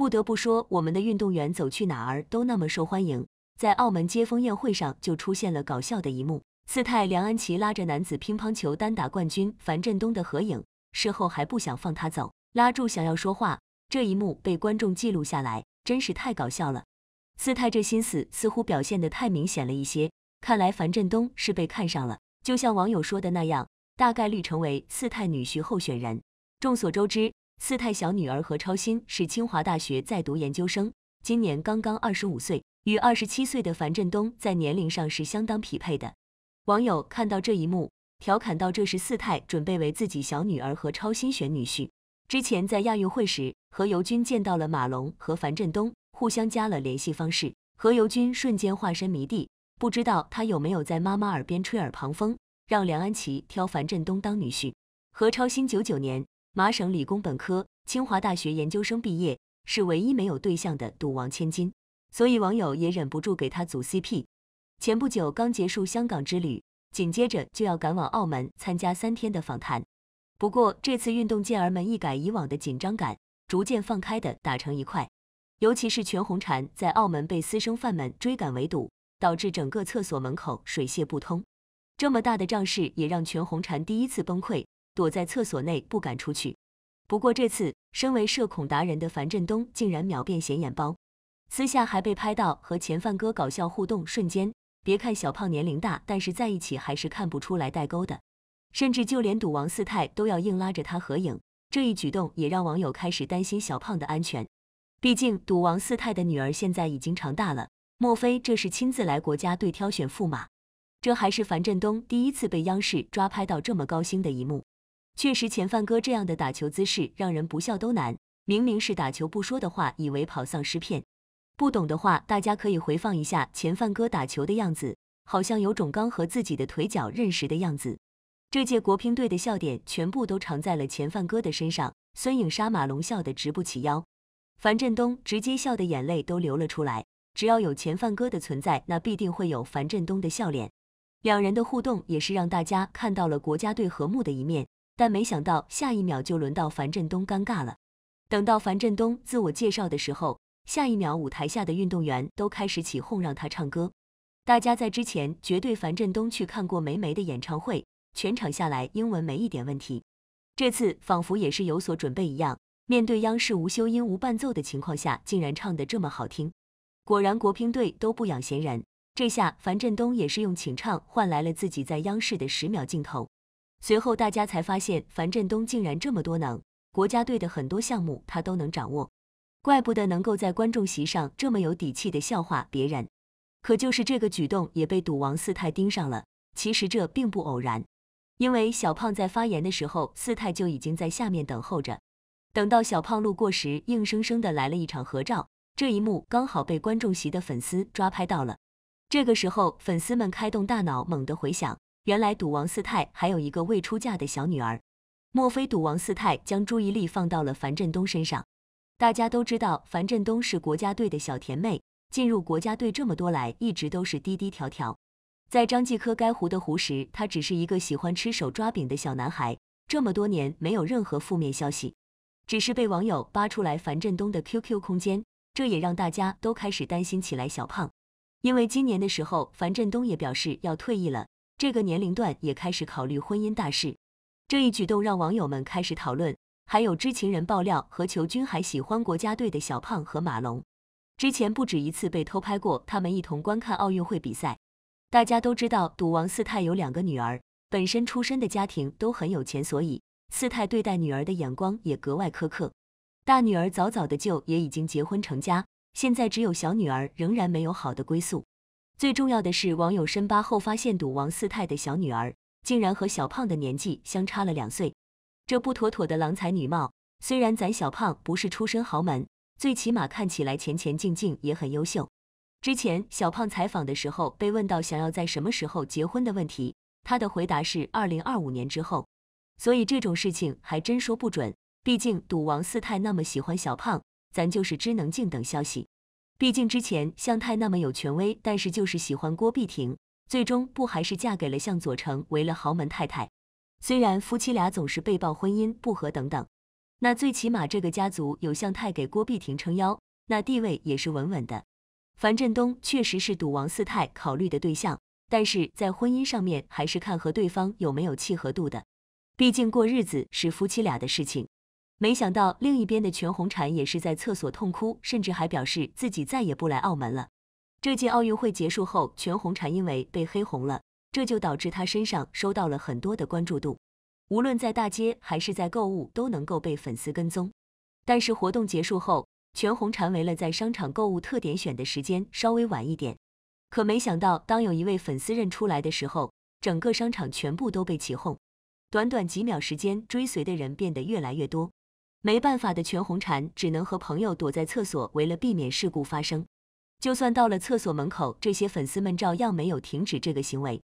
不得不说，我们的运动员走去哪儿都那么受欢迎。在澳门接风宴会上就出现了搞笑的一幕：四太梁安琪拉着男子乒乓球单打冠军樊振东的合影，事后还不想放他走，拉住想要说话。这一幕被观众记录下来，真是太搞笑了。四太这心思似乎表现的太明显了一些，看来樊振东是被看上了，就像网友说的那样，大概率成为四太女婿候选人。众所周知。四太小女儿何超欣是清华大学在读研究生，今年刚刚二十五岁，与二十七岁的樊振东在年龄上是相当匹配的。网友看到这一幕，调侃到：“这是四太准备为自己小女儿何超欣选女婿。”之前在亚运会时，何猷君见到了马龙和樊振东，互相加了联系方式。何猷君瞬间化身迷弟，不知道他有没有在妈妈耳边吹耳旁风，让梁安琪挑樊振东当女婿。何超欣九九年。麻省理工本科，清华大学研究生毕业，是唯一没有对象的赌王千金，所以网友也忍不住给他组 CP。前不久刚结束香港之旅，紧接着就要赶往澳门参加三天的访谈。不过这次运动健儿们一改以往的紧张感，逐渐放开的打成一块。尤其是全红婵在澳门被私生饭们追赶围堵，导致整个厕所门口水泄不通。这么大的仗势也让全红婵第一次崩溃。躲在厕所内不敢出去，不过这次身为社恐达人的樊振东竟然秒变显眼包，私下还被拍到和前范哥搞笑互动瞬间。别看小胖年龄大，但是在一起还是看不出来代沟的，甚至就连赌王四太都要硬拉着他合影，这一举动也让网友开始担心小胖的安全，毕竟赌王四太的女儿现在已经长大了，莫非这是亲自来国家队挑选驸马？这还是樊振东第一次被央视抓拍到这么高兴的一幕。确实，前范哥这样的打球姿势让人不笑都难。明明是打球不说的话，以为跑丧尸片。不懂的话，大家可以回放一下前范哥打球的样子，好像有种刚和自己的腿脚认识的样子。这届国乒队的笑点全部都藏在了前范哥的身上，孙颖莎、马龙笑得直不起腰，樊振东直接笑得眼泪都流了出来。只要有钱范哥的存在，那必定会有樊振东的笑脸。两人的互动也是让大家看到了国家队和睦的一面。但没想到，下一秒就轮到樊振东尴尬了。等到樊振东自我介绍的时候，下一秒舞台下的运动员都开始起哄让他唱歌。大家在之前绝对樊振东去看过梅梅的演唱会，全场下来英文没一点问题。这次仿佛也是有所准备一样，面对央视无修音无伴奏的情况下，竟然唱得这么好听。果然国乒队都不养闲人，这下樊振东也是用请唱换来了自己在央视的十秒镜头。随后大家才发现，樊振东竟然这么多能，国家队的很多项目他都能掌握，怪不得能够在观众席上这么有底气的笑话别人。可就是这个举动也被赌王四太盯上了，其实这并不偶然，因为小胖在发言的时候，四太就已经在下面等候着，等到小胖路过时，硬生生的来了一场合照，这一幕刚好被观众席的粉丝抓拍到了。这个时候，粉丝们开动大脑，猛地回想。原来赌王四太还有一个未出嫁的小女儿，莫非赌王四太将注意力放到了樊振东身上？大家都知道，樊振东是国家队的小甜妹，进入国家队这么多来，一直都是低低调调。在张继科该胡的胡时，他只是一个喜欢吃手抓饼的小男孩。这么多年没有任何负面消息，只是被网友扒出来樊振东的 QQ 空间，这也让大家都开始担心起来小胖。因为今年的时候，樊振东也表示要退役了。这个年龄段也开始考虑婚姻大事，这一举动让网友们开始讨论。还有知情人爆料，何求君还喜欢国家队的小胖和马龙，之前不止一次被偷拍过，他们一同观看奥运会比赛。大家都知道，赌王四太有两个女儿，本身出身的家庭都很有钱，所以四太对待女儿的眼光也格外苛刻。大女儿早早的就也已经结婚成家，现在只有小女儿仍然没有好的归宿。最重要的是，网友深扒后发现，赌王四太的小女儿竟然和小胖的年纪相差了两岁，这不妥妥的郎才女貌。虽然咱小胖不是出身豪门，最起码看起来前前进进也很优秀。之前小胖采访的时候，被问到想要在什么时候结婚的问题，他的回答是二零二五年之后。所以这种事情还真说不准，毕竟赌王四太那么喜欢小胖，咱就是只能静等消息。毕竟之前向太那么有权威，但是就是喜欢郭碧婷，最终不还是嫁给了向佐成，为了豪门太太。虽然夫妻俩总是被曝婚姻不和等等，那最起码这个家族有向太给郭碧婷撑腰，那地位也是稳稳的。樊振东确实是赌王四太考虑的对象，但是在婚姻上面还是看和对方有没有契合度的。毕竟过日子是夫妻俩的事情。没想到另一边的全红婵也是在厕所痛哭，甚至还表示自己再也不来澳门了。这届奥运会结束后，全红婵因为被黑红了，这就导致她身上收到了很多的关注度，无论在大街还是在购物都能够被粉丝跟踪。但是活动结束后，全红婵为了在商场购物特点选的时间稍微晚一点，可没想到当有一位粉丝认出来的时候，整个商场全部都被起哄，短短几秒时间，追随的人变得越来越多。没办法的全红婵只能和朋友躲在厕所，为了避免事故发生。就算到了厕所门口，这些粉丝们照样没有停止这个行为，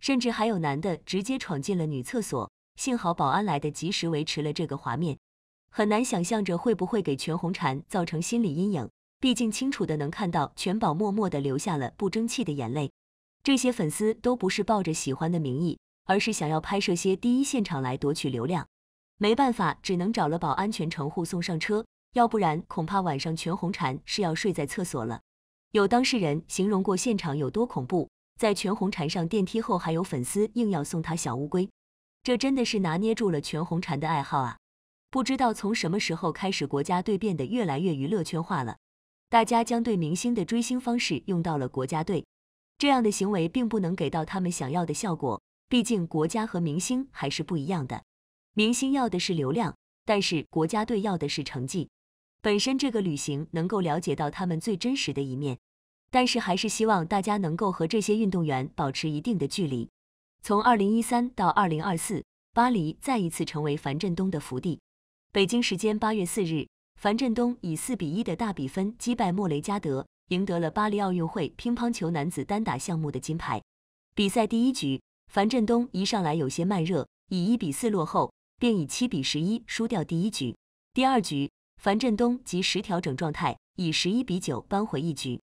甚至还有男的直接闯进了女厕所。幸好保安来得及时，维持了这个画面。很难想象着会不会给全红婵造成心理阴影，毕竟清楚的能看到全宝默默的流下了不争气的眼泪。这些粉丝都不是抱着喜欢的名义，而是想要拍摄些第一现场来夺取流量。没办法，只能找了保安全程护送上车，要不然恐怕晚上全红婵是要睡在厕所了。有当事人形容过现场有多恐怖，在全红婵上电梯后，还有粉丝硬要送她小乌龟，这真的是拿捏住了全红婵的爱好啊！不知道从什么时候开始，国家队变得越来越娱乐圈化了，大家将对明星的追星方式用到了国家队，这样的行为并不能给到他们想要的效果，毕竟国家和明星还是不一样的。明星要的是流量，但是国家队要的是成绩。本身这个旅行能够了解到他们最真实的一面，但是还是希望大家能够和这些运动员保持一定的距离。从二零一三到二零二四，巴黎再一次成为樊振东的福地。北京时间八月四日，樊振东以四比一的大比分击败莫雷加德，赢得了巴黎奥运会乒乓球男子单打项目的金牌。比赛第一局，樊振东一上来有些慢热，以一比四落后。便以七比十一输掉第一局，第二局樊振东及时调整状态，以十一比九扳回一局。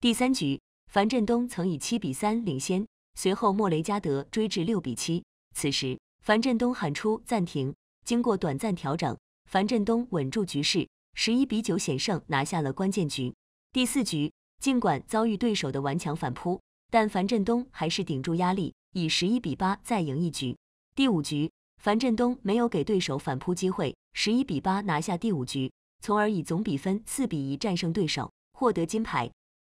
第三局樊振东曾以七比三领先，随后莫雷加德追至六比七。此时樊振东喊出暂停，经过短暂调整，樊振东稳住局势，十一比九险胜拿下了关键局。第四局尽管遭遇对手的顽强反扑，但樊振东还是顶住压力，以十一比八再赢一局。第五局。樊振东没有给对手反扑机会，十一比八拿下第五局，从而以总比分四比一战胜对手，获得金牌。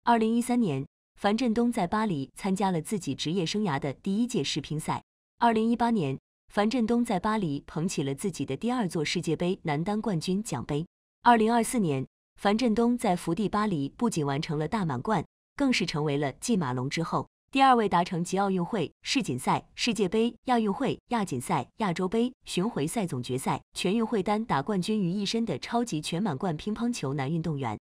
二零一三年，樊振东在巴黎参加了自己职业生涯的第一届世乒赛。二零一八年，樊振东在巴黎捧起了自己的第二座世界杯男单冠军奖杯。二零二四年，樊振东在福地巴黎不仅完成了大满贯，更是成为了继马龙之后。第二位达成集奥运会、世锦赛、世界杯、亚运会、亚锦赛、亚洲杯、巡回赛总决赛、全运会单打冠军于一身的超级全满贯乒乓球男运动员。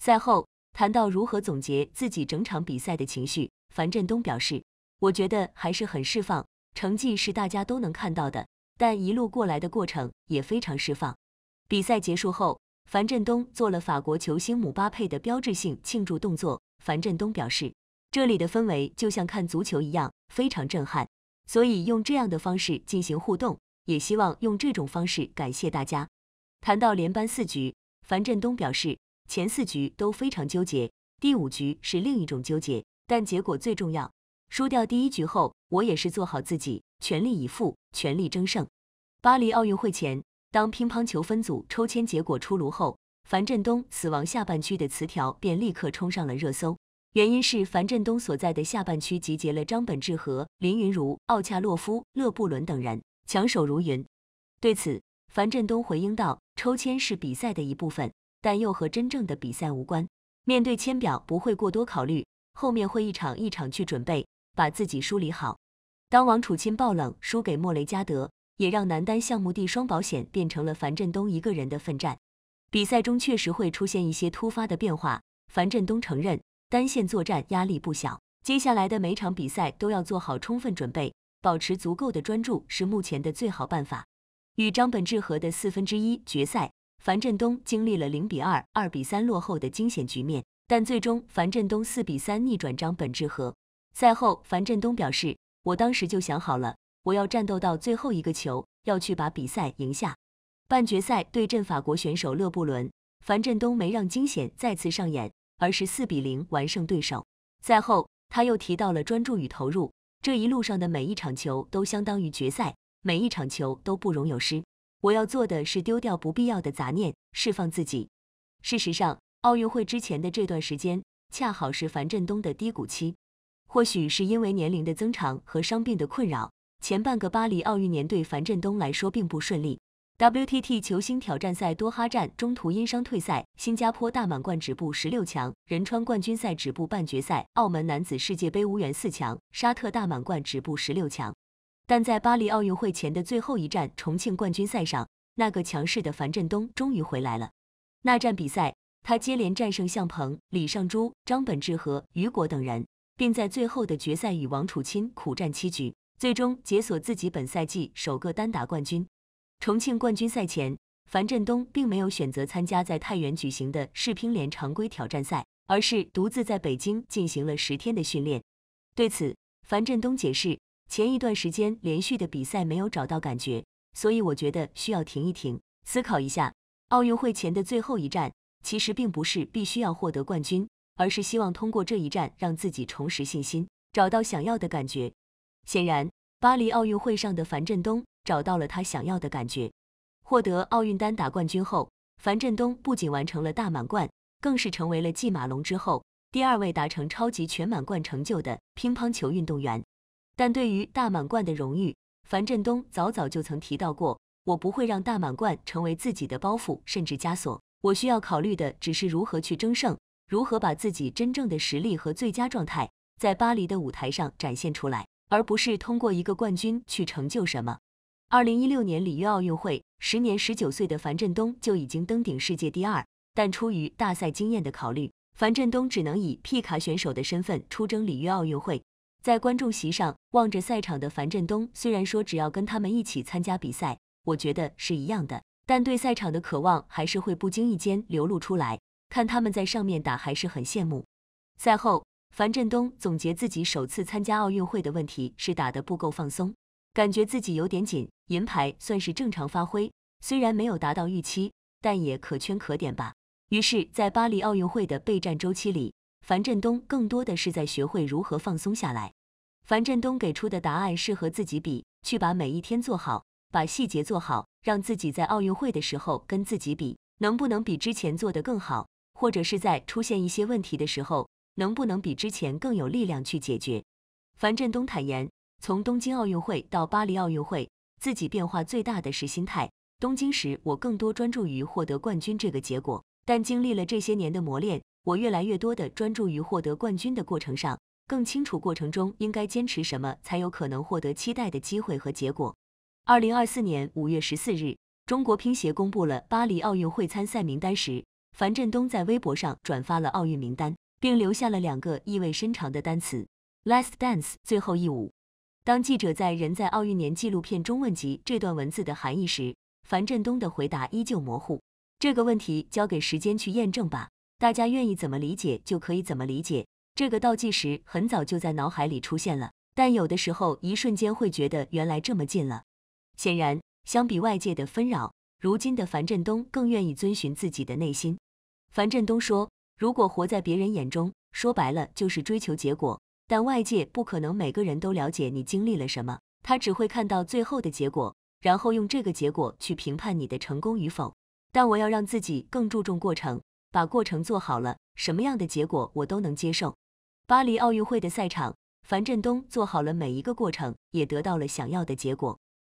赛后谈到如何总结自己整场比赛的情绪，樊振东表示：“我觉得还是很释放，成绩是大家都能看到的，但一路过来的过程也非常释放。”比赛结束后，樊振东做了法国球星姆巴佩的标志性庆祝动作。樊振东表示。这里的氛围就像看足球一样，非常震撼，所以用这样的方式进行互动，也希望用这种方式感谢大家。谈到连扳四局，樊振东表示，前四局都非常纠结，第五局是另一种纠结，但结果最重要。输掉第一局后，我也是做好自己，全力以赴，全力争胜。巴黎奥运会前，当乒乓球分组抽签结果出炉后，樊振东“死亡下半区”的词条便立刻冲上了热搜。原因是樊振东所在的下半区集结了张本智和、林云如、奥恰洛夫、勒布伦等人，强手如云。对此，樊振东回应道：“抽签是比赛的一部分，但又和真正的比赛无关。面对签表，不会过多考虑，后面会一场一场去准备，把自己梳理好。”当王楚钦爆冷输给莫雷加德，也让男单项目地双保险变成了樊振东一个人的奋战。比赛中确实会出现一些突发的变化，樊振东承认。单线作战压力不小，接下来的每场比赛都要做好充分准备，保持足够的专注是目前的最好办法。与张本智和的四分之一决赛，樊振东经历了零比二、二比三落后的惊险局面，但最终樊振东四比三逆转张本智和。赛后，樊振东表示：“我当时就想好了，我要战斗到最后一个球，要去把比赛赢下。”半决赛对阵法国选手勒布伦，樊振东没让惊险再次上演。而是四比零完胜对手。赛后，他又提到了专注与投入。这一路上的每一场球都相当于决赛，每一场球都不容有失。我要做的是丢掉不必要的杂念，释放自己。事实上，奥运会之前的这段时间恰好是樊振东的低谷期。或许是因为年龄的增长和伤病的困扰，前半个巴黎奥运年对樊振东来说并不顺利。WTT 球星挑战赛多哈站中途因伤退赛，新加坡大满贯止步十六强，仁川冠军赛止步半决赛，澳门男子世界杯无缘四强，沙特大满贯止步十六强。但在巴黎奥运会前的最后一站重庆冠军赛上，那个强势的樊振东终于回来了。那战比赛，他接连战胜向鹏、李尚洙、张本智和、雨果等人，并在最后的决赛与王楚钦苦战七局，最终解锁自己本赛季首个单打冠军。重庆冠军赛前，樊振东并没有选择参加在太原举行的世乒联常规挑战赛，而是独自在北京进行了十天的训练。对此，樊振东解释：“前一段时间连续的比赛没有找到感觉，所以我觉得需要停一停，思考一下。奥运会前的最后一站，其实并不是必须要获得冠军，而是希望通过这一站让自己重拾信心，找到想要的感觉。”显然，巴黎奥运会上的樊振东。找到了他想要的感觉。获得奥运单打冠军后，樊振东不仅完成了大满贯，更是成为了继马龙之后第二位达成超级全满贯成就的乒乓球运动员。但对于大满贯的荣誉，樊振东早早就曾提到过：“我不会让大满贯成为自己的包袱甚至枷锁，我需要考虑的只是如何去争胜，如何把自己真正的实力和最佳状态在巴黎的舞台上展现出来，而不是通过一个冠军去成就什么。”二零一六年里约奥运会，时年十九岁的樊振东就已经登顶世界第二。但出于大赛经验的考虑，樊振东只能以 P 卡选手的身份出征里约奥运会。在观众席上望着赛场的樊振东，虽然说只要跟他们一起参加比赛，我觉得是一样的，但对赛场的渴望还是会不经意间流露出来。看他们在上面打，还是很羡慕。赛后，樊振东总结自己首次参加奥运会的问题是打得不够放松。感觉自己有点紧，银牌算是正常发挥，虽然没有达到预期，但也可圈可点吧。于是，在巴黎奥运会的备战周期里，樊振东更多的是在学会如何放松下来。樊振东给出的答案是和自己比，去把每一天做好，把细节做好，让自己在奥运会的时候跟自己比，能不能比之前做得更好，或者是在出现一些问题的时候，能不能比之前更有力量去解决。樊振东坦言。从东京奥运会到巴黎奥运会，自己变化最大的是心态。东京时，我更多专注于获得冠军这个结果，但经历了这些年的磨练，我越来越多的专注于获得冠军的过程上，更清楚过程中应该坚持什么，才有可能获得期待的机会和结果。二零二四年五月十四日，中国乒协公布了巴黎奥运会参赛名单时，樊振东在微博上转发了奥运名单，并留下了两个意味深长的单词：last dance，最后一舞。当记者在《人在奥运年》纪录片中问及这段文字的含义时，樊振东的回答依旧模糊。这个问题交给时间去验证吧，大家愿意怎么理解就可以怎么理解。这个倒计时很早就在脑海里出现了，但有的时候一瞬间会觉得原来这么近了。显然，相比外界的纷扰，如今的樊振东更愿意遵循自己的内心。樊振东说：“如果活在别人眼中，说白了就是追求结果。”但外界不可能每个人都了解你经历了什么，他只会看到最后的结果，然后用这个结果去评判你的成功与否。但我要让自己更注重过程，把过程做好了，什么样的结果我都能接受。巴黎奥运会的赛场，樊振东做好了每一个过程，也得到了想要的结果。